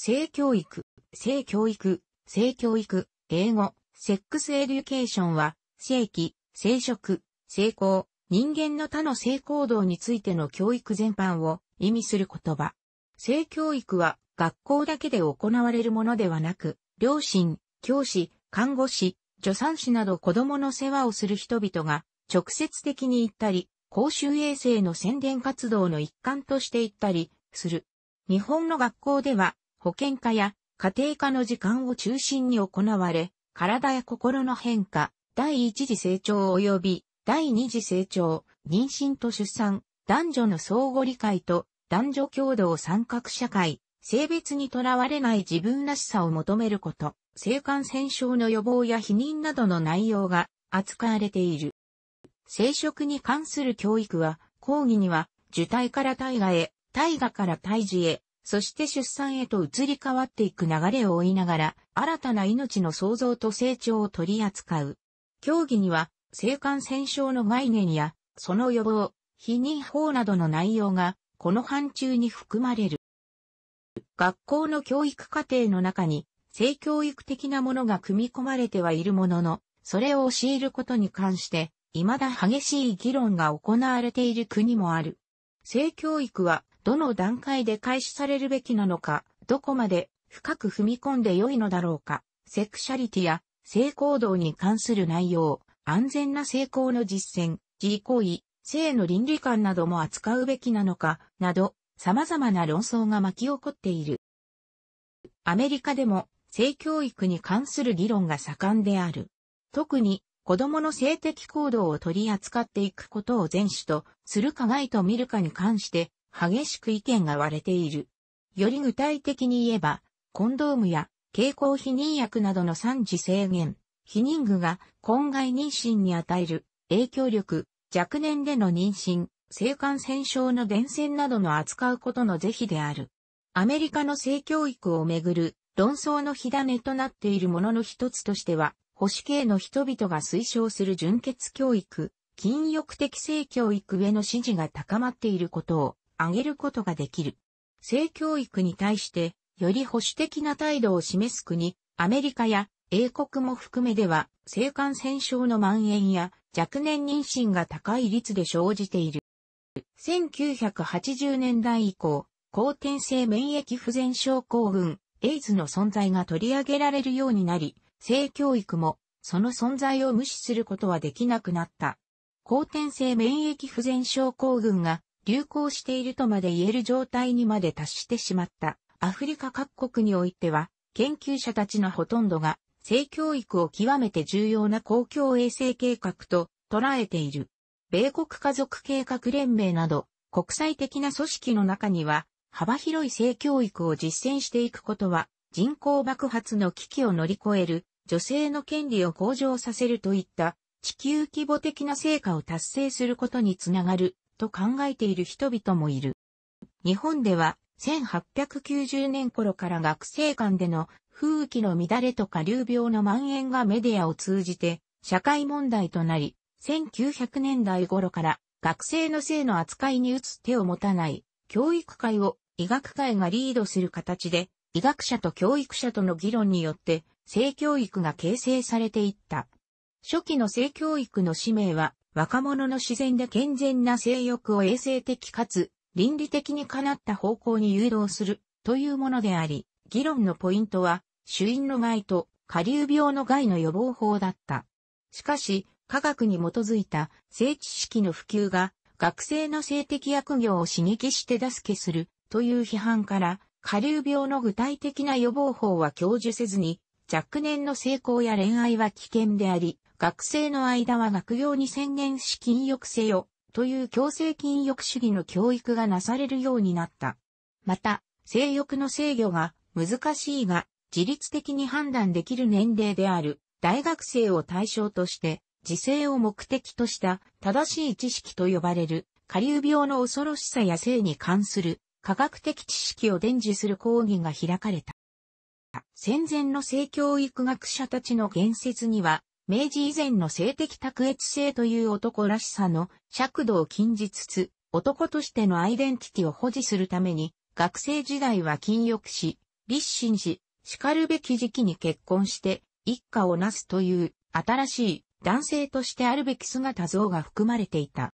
性教育、性教育、性教育、英語、セックスエデュケーションは、性器、生殖、性交、人間の他の性行動についての教育全般を意味する言葉。性教育は学校だけで行われるものではなく、両親、教師、看護師、助産師など子供の世話をする人々が直接的に行ったり、公衆衛生の宣伝活動の一環として行ったりする。日本の学校では保健科や家庭科の時間を中心に行われ、体や心の変化、第一次成長及び第二次成長、妊娠と出産、男女の相互理解と男女共同参画社会、性別にとらわれない自分らしさを求めること、性感染症の予防や避妊などの内容が扱われている。生殖に関する教育は、講義には、受胎から体外へ、体外から胎児へ、そして出産へと移り変わっていく流れを追いながら、新たな命の創造と成長を取り扱う。競技には、性感染症の概念や、その予防、避妊法などの内容が、この範疇に含まれる。学校の教育課程の中に、性教育的なものが組み込まれてはいるものの、それを教えることに関して、未だ激しい議論が行われている国もある。性教育はどの段階で開始されるべきなのか、どこまで深く踏み込んで良いのだろうか、セクシャリティや性行動に関する内容、安全な性行の実践、自行為、性の倫理観なども扱うべきなのか、など、様々な論争が巻き起こっている。アメリカでも性教育に関する議論が盛んである。特に子供の性的行動を取り扱っていくことを前主とするか外と見るかに関して激しく意見が割れている。より具体的に言えば、コンドームや経口避妊薬などの産地制限、避妊具が婚外妊娠に与える影響力、若年での妊娠、性感染症の伝染などの扱うことの是非である。アメリカの性教育をめぐる論争の火種となっているものの一つとしては、保守系の人々が推奨する純潔教育、禁欲的性教育への支持が高まっていることを上げることができる。性教育に対して、より保守的な態度を示す国、アメリカや英国も含めでは、性感染症の蔓延や若年妊娠が高い率で生じている。1980年代以降、後天性免疫不全症候群、エイズの存在が取り上げられるようになり、性教育もその存在を無視することはできなくなった。後天性免疫不全症候群が流行しているとまで言える状態にまで達してしまったアフリカ各国においては、研究者たちのほとんどが性教育を極めて重要な公共衛生計画と捉えている。米国家族計画連盟など国際的な組織の中には幅広い性教育を実践していくことは人口爆発の危機を乗り越える女性の権利を向上させるといった地球規模的な成果を達成することにつながると考えている人々もいる。日本では1890年頃から学生間での風紀の乱れとか流病の蔓延がメディアを通じて社会問題となり、1900年代頃から学生の性の扱いに打つ手を持たない教育界を医学界がリードする形で医学者と教育者との議論によって性教育が形成されていった。初期の性教育の使命は若者の自然で健全な性欲を衛生的かつ倫理的にかなった方向に誘導するというものであり、議論のポイントは、主因の害と下流病の害の予防法だった。しかし、科学に基づいた性知識の普及が学生の性的悪行を刺激して助けするという批判から、下流病の具体的な予防法は享受せずに、若年の成功や恋愛は危険であり、学生の間は学業に専念し禁欲せよ、という強制禁欲主義の教育がなされるようになった。また、性欲の制御が難しいが、自律的に判断できる年齢である大学生を対象として、自制を目的とした正しい知識と呼ばれる、下流病の恐ろしさや性に関する科学的知識を伝授する講義が開かれた。戦前の性教育学者たちの言説には、明治以前の性的卓越性という男らしさの尺度を禁じつつ、男としてのアイデンティティを保持するために、学生時代は禁欲し、立身し、叱るべき時期に結婚して、一家をなすという、新しい男性としてあるべき姿像が含まれていた。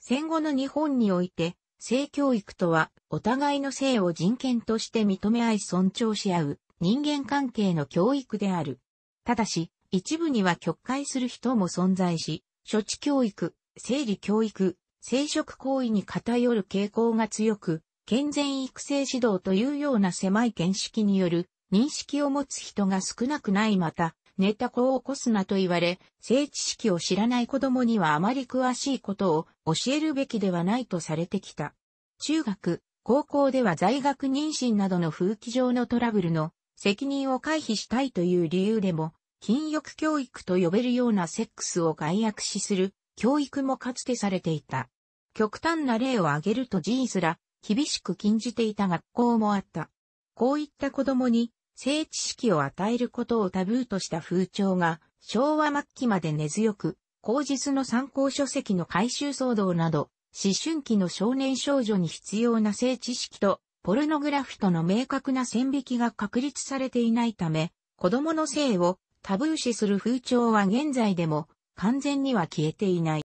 戦後の日本において、性教育とは、お互いの性を人権として認め合い尊重し合う、人間関係の教育である。ただし、一部には曲解する人も存在し、処置教育、生理教育、生殖行為に偏る傾向が強く、健全育成指導というような狭い見識による認識を持つ人が少なくないまた、寝た子を起こすなと言われ、性知識を知らない子供にはあまり詳しいことを教えるべきではないとされてきた。中学、高校では在学妊娠などの風紀上のトラブルの責任を回避したいという理由でも、禁欲教育と呼べるようなセックスを外悪視する教育もかつてされていた。極端な例を挙げるとジーすら厳しく禁じていた学校もあった。こういった子供に性知識を与えることをタブーとした風潮が昭和末期まで根強く、後日の参考書籍の回収騒動など、思春期の少年少女に必要な性知識とポルノグラフとの明確な線引きが確立されていないため、子供の性をタブー視する風潮は現在でも完全には消えていない。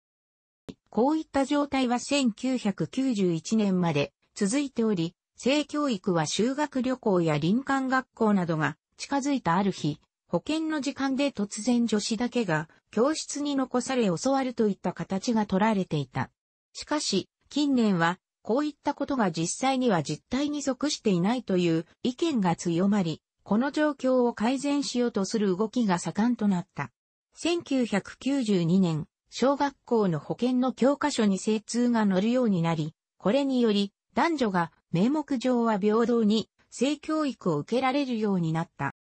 こういった状態は1991年まで続いており、性教育は修学旅行や林間学校などが近づいたある日、保健の時間で突然女子だけが教室に残され教わるといった形が取られていた。しかし、近年はこういったことが実際には実態に属していないという意見が強まり、この状況を改善しようとする動きが盛んとなった。1992年、小学校の保健の教科書に精通が載るようになり、これにより男女が名目上は平等に性教育を受けられるようになった。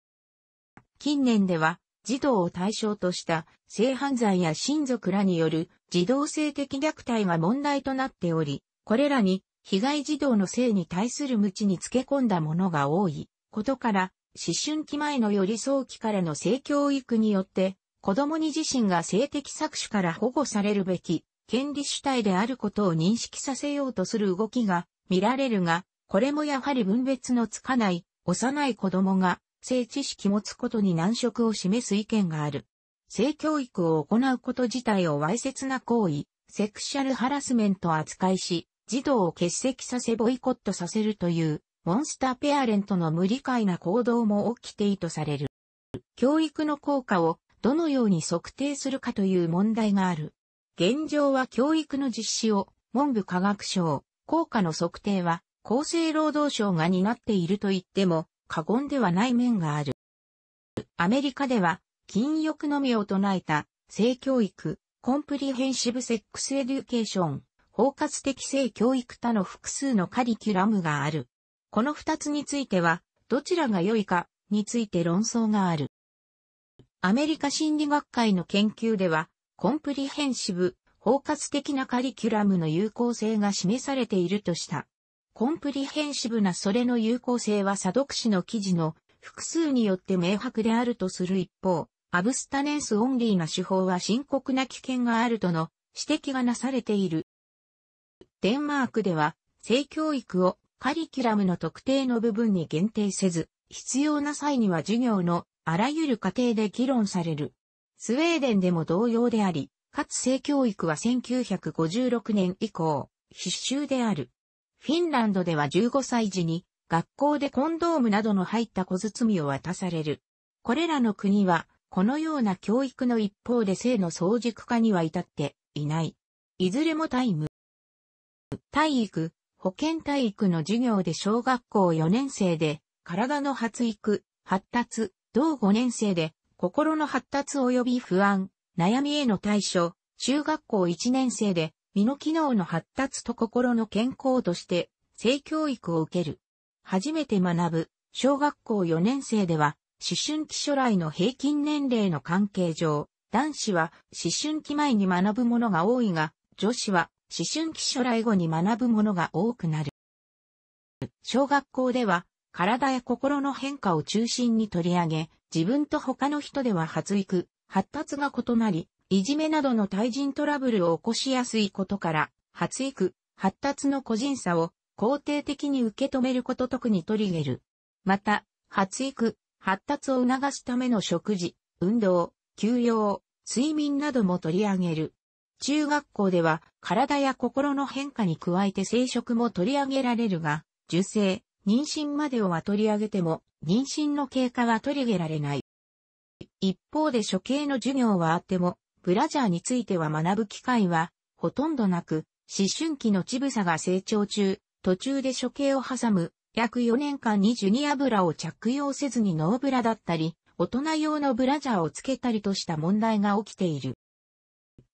近年では児童を対象とした性犯罪や親族らによる児童性的虐待が問題となっており、これらに被害児童の性に対する無知につけ込んだものが多いことから思春期前のより早期からの性教育によって、子供に自身が性的搾取から保護されるべき、権利主体であることを認識させようとする動きが見られるが、これもやはり分別のつかない幼い子供が性知識持つことに難色を示す意見がある。性教育を行うこと自体をわいせつな行為、セクシャルハラスメント扱いし、児童を欠席させボイコットさせるというモンスターペアレントの無理解な行動も起きていとされる。教育の効果をどのように測定するかという問題がある。現状は教育の実施を文部科学省、効果の測定は厚生労働省が担っていると言っても過言ではない面がある。アメリカでは禁欲のみを唱えた性教育、コンプリヘンシブセックスエデュケーション、包括的性教育他の複数のカリキュラムがある。この二つについては、どちらが良いかについて論争がある。アメリカ心理学会の研究では、コンプリヘンシブ、包括的なカリキュラムの有効性が示されているとした。コンプリヘンシブなそれの有効性は査読誌の記事の複数によって明白であるとする一方、アブスタネンスオンリーな手法は深刻な危険があるとの指摘がなされている。デンマークでは、性教育をカリキュラムの特定の部分に限定せず、必要な際には授業のあらゆる過程で議論される。スウェーデンでも同様であり、かつ性教育は1956年以降、必修である。フィンランドでは15歳時に、学校でコンドームなどの入った小包を渡される。これらの国は、このような教育の一方で性の早熟化には至っていない。いずれもタイム、体育、保健体育の授業で小学校4年生で、体の発育、発達、同5年生で、心の発達及び不安、悩みへの対処、中学校1年生で、身の機能の発達と心の健康として、性教育を受ける。初めて学ぶ、小学校4年生では、思春期初来の平均年齢の関係上、男子は思春期前に学ぶものが多いが、女子は思春期初来後に学ぶものが多くなる。小学校では、体や心の変化を中心に取り上げ、自分と他の人では発育、発達が異なり、いじめなどの対人トラブルを起こしやすいことから、発育、発達の個人差を肯定的に受け止めること特に取り入れる。また、発育、発達を促すための食事、運動、休養、睡眠なども取り上げる。中学校では体や心の変化に加えて生殖も取り上げられるが、受精、妊娠までをは取り上げても、妊娠の経過は取り上げられない。一方で処刑の授業はあっても、ブラジャーについては学ぶ機会はほとんどなく、思春期の乳房が成長中、途中で処刑を挟む、約4年間にジュニアブラを着用せずにノーブラだったり、大人用のブラジャーをつけたりとした問題が起きている。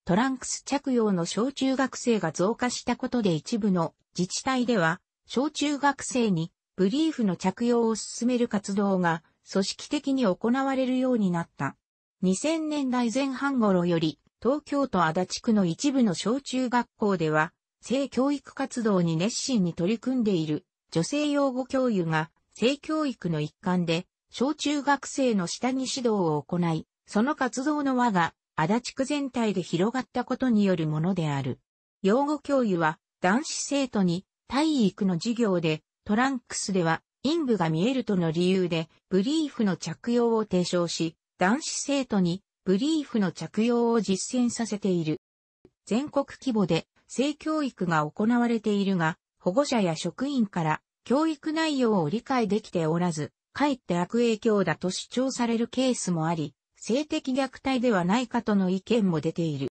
トランクス着用の小中学生が増加したことで一部の自治体では、小中学生にブリーフの着用を進める活動が組織的に行われるようになった。2000年代前半頃より、東京都足立区の一部の小中学校では、性教育活動に熱心に取り組んでいる女性養護教諭が性教育の一環で小中学生の下に指導を行い、その活動の輪が足立区全体で広がったことによるものである。養護教諭は男子生徒に体育の授業でトランクスでは陰部が見えるとの理由でブリーフの着用を提唱し、男子生徒にブリーフの着用を実践させている。全国規模で性教育が行われているが、保護者や職員から教育内容を理解できておらず、かえって悪影響だと主張されるケースもあり、性的虐待ではないかとの意見も出ている。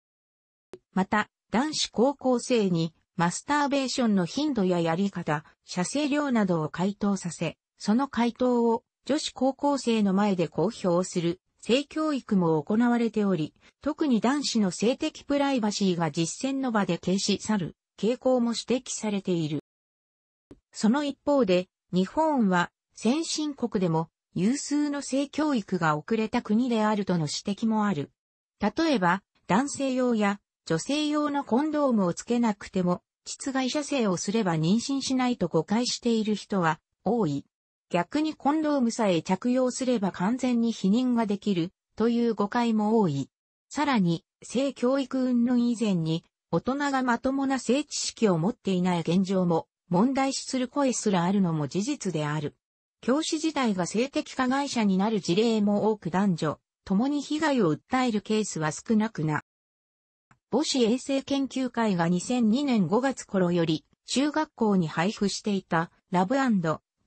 また、男子高校生にマスターベーションの頻度ややり方、射精量などを回答させ、その回答を女子高校生の前で公表する性教育も行われており、特に男子の性的プライバシーが実践の場で軽視去る傾向も指摘されている。その一方で、日本は先進国でも有数の性教育が遅れた国であるとの指摘もある。例えば、男性用や女性用のコンドームをつけなくても、窒外射精をすれば妊娠しないと誤解している人は多い。逆にコンドームさえ着用すれば完全に否認ができるという誤解も多い。さらに、性教育云々以前に、大人がまともな性知識を持っていない現状も問題視する声すらあるのも事実である。教師自体が性的加害者になる事例も多く男女、共に被害を訴えるケースは少なくな。母子衛生研究会が2002年5月頃より、中学校に配布していた、ラブ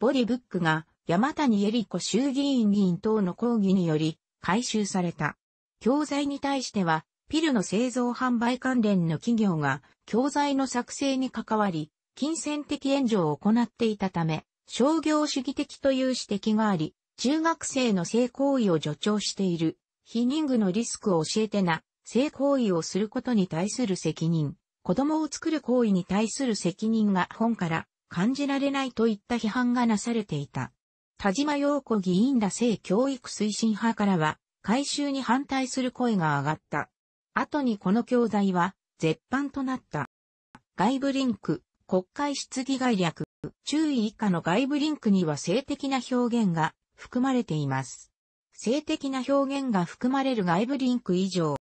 ボディブックが、山谷恵里子衆議院議員等の抗議により、回収された。教材に対しては、ピルの製造販売関連の企業が、教材の作成に関わり、金銭的援助を行っていたため、商業主義的という指摘があり、中学生の性行為を助長している、非人具のリスクを教えてな、性行為をすることに対する責任、子供を作る行為に対する責任が本から感じられないといった批判がなされていた。田島陽子議員ら性教育推進派からは、改修に反対する声が上がった。後にこの教材は、絶版となった。外部リンク、国会質疑概略。注意以下の外部リンクには性的な表現が含まれています。性的な表現が含まれる外部リンク以上。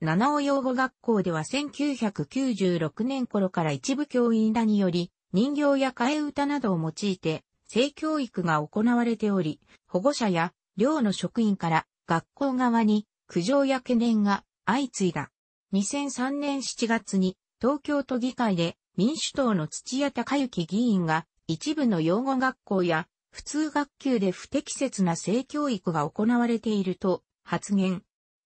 七尾養護学校では1996年頃から一部教員らにより、人形や替え歌などを用いて、性教育が行われており、保護者や寮の職員から学校側に苦情や懸念が相次いだ。2003年7月に東京都議会で民主党の土屋隆之議員が、一部の養護学校や、普通学級で不適切な性教育が行われていると発言。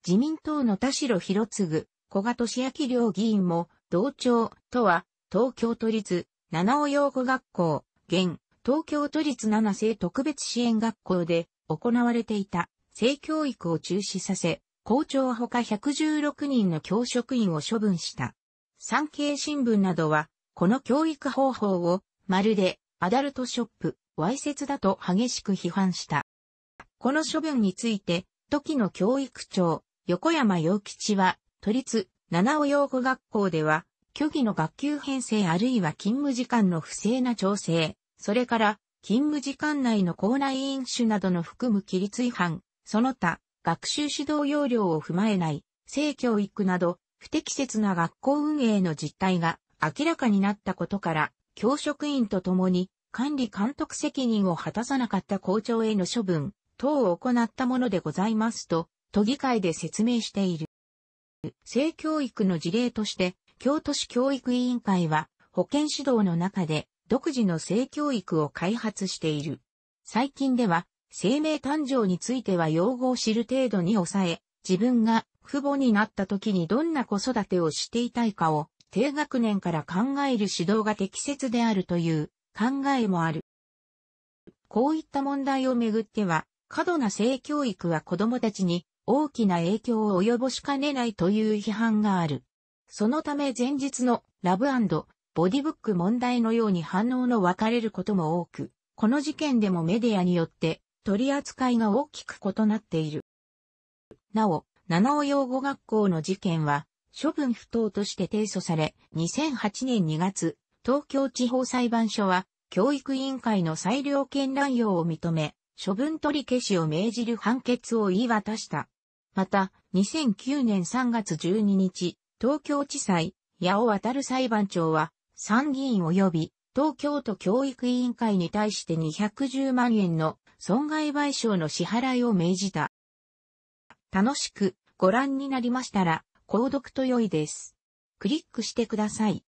自民党の田代博次、小賀俊明両議員も、同調とは、東京都立七尾養護学校、現、東京都立七世特別支援学校で行われていた性教育を中止させ、校長ほか116人の教職員を処分した。産経新聞などは、この教育方法を、まるで、アダルトショップ、わいせつだと激しく批判した。この処分について、時の教育長、横山陽吉は、都立七尾養護学校では、虚偽の学級編成あるいは勤務時間の不正な調整、それから勤務時間内の校内飲酒などの含む規律違反、その他、学習指導要領を踏まえない、性教育など、不適切な学校運営の実態が明らかになったことから、教職員と共に管理監督責任を果たさなかった校長への処分等を行ったものでございますと、都議会で説明している。性教育の事例として、京都市教育委員会は保健指導の中で独自の性教育を開発している。最近では、生命誕生については用語を知る程度に抑え、自分が父母になった時にどんな子育てをしていたいかを低学年から考える指導が適切であるという考えもある。こういった問題をめぐっては、過度な性教育は子供たちに大きな影響を及ぼしかねないという批判がある。そのため前日のラブボディブック問題のように反応の分かれることも多く、この事件でもメディアによって取り扱いが大きく異なっている。なお、七尾養護学校の事件は、処分不当として提訴され、2008年2月、東京地方裁判所は、教育委員会の裁量権乱用を認め、処分取り消しを命じる判決を言い渡した。また、2009年3月12日、東京地裁、八尾渡る裁判長は、参議院及び東京都教育委員会に対して210万円の損害賠償の支払いを命じた。楽しくご覧になりましたら、購読と良いです。クリックしてください。